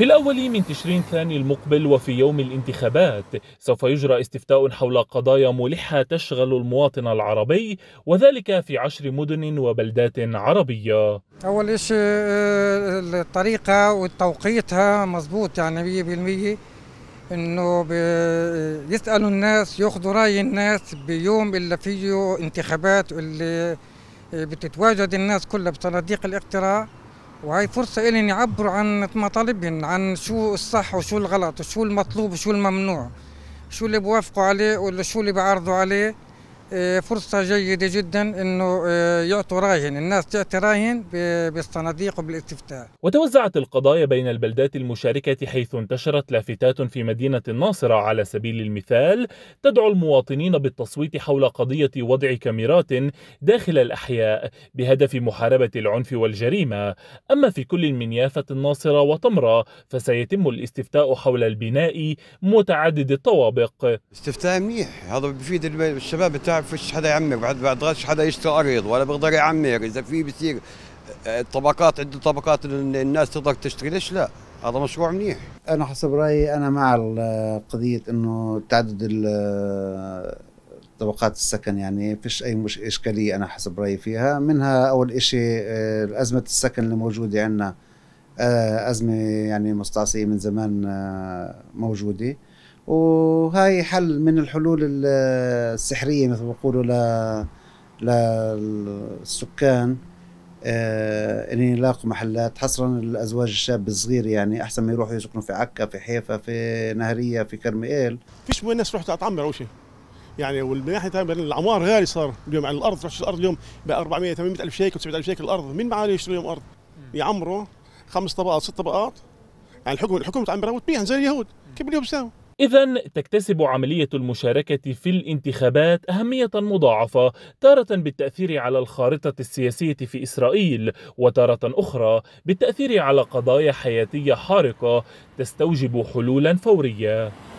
في الأول من تشرين ثاني المقبل وفي يوم الانتخابات سوف يجرى استفتاء حول قضايا ملحة تشغل المواطن العربي وذلك في عشر مدن وبلدات عربية أول شيء آه، الطريقة والتوقيتها مظبوط يعني 100% انه يسالوا الناس ياخذوا راي الناس بيوم اللي فيه انتخابات اللي بتتواجد الناس كلها بصناديق الاقتراع وهي فرصة إني يعبروا عن مطالبهم عن شو الصح وشو الغلط وشو المطلوب وشو الممنوع شو اللي بوافقوا عليه ولا شو اللي بعرضوا عليه آه، فرصة جيدة جدا انه آه، يعطوا راهن، الناس تعطي راهن بالصناديق وبالاستفتاء. وتوزعت القضايا بين البلدات المشاركة حيث انتشرت لافتات في مدينة الناصرة على سبيل المثال تدعو المواطنين بالتصويت حول قضية وضع كاميرات داخل الأحياء بهدف محاربة العنف والجريمة، أما في كل من يافة الناصرة وطمرة فسيتم الاستفتاء حول البناء متعدد الطوابق. استفتاء منيح، هذا بيفيد الشباب بتاع بعرف فيش حدا يعمر بقدرش حدا يشتري ارض ولا بقدر يعمر اذا في بصير آه، طبقات عنده طبقات الناس تقدر تشتري ليش لا هذا مشروع منيح انا حسب رايي انا مع قضيه انه تعدد طبقات السكن يعني فيش اي مش اشكاليه انا حسب رايي فيها منها اول شيء آه، ازمه السكن اللي موجوده عندنا آه، ازمه يعني مستعصيه من زمان موجوده وهاي حل من الحلول السحريه مثل ما بقولوا ل للسكان آه، ان يلاقوا محلات حصرا الازواج الشاب الصغير يعني احسن ما يروحوا يسكنوا في عكا في حيفا في نهريه في كرميل فيش وين الناس تروح تعمر او شيء يعني ومن ناحيه ثانيه العمار غالي صار اليوم على يعني الارض تروح الارض اليوم ب 400 800 الف شيكل 700 الف شيكل الارض مين معاه يشتري اليوم ارض يعمروا خمس طبقات ست طبقات يعني الحكم الحكومه تعمرها وتبيعها زي اليهود كيف اليوم بيساوي إذا تكتسب عملية المشاركة في الانتخابات أهمية مضاعفة تارة بالتأثير على الخارطة السياسية في إسرائيل وتارة أخرى بالتأثير على قضايا حياتية حارقة تستوجب حلولا فورية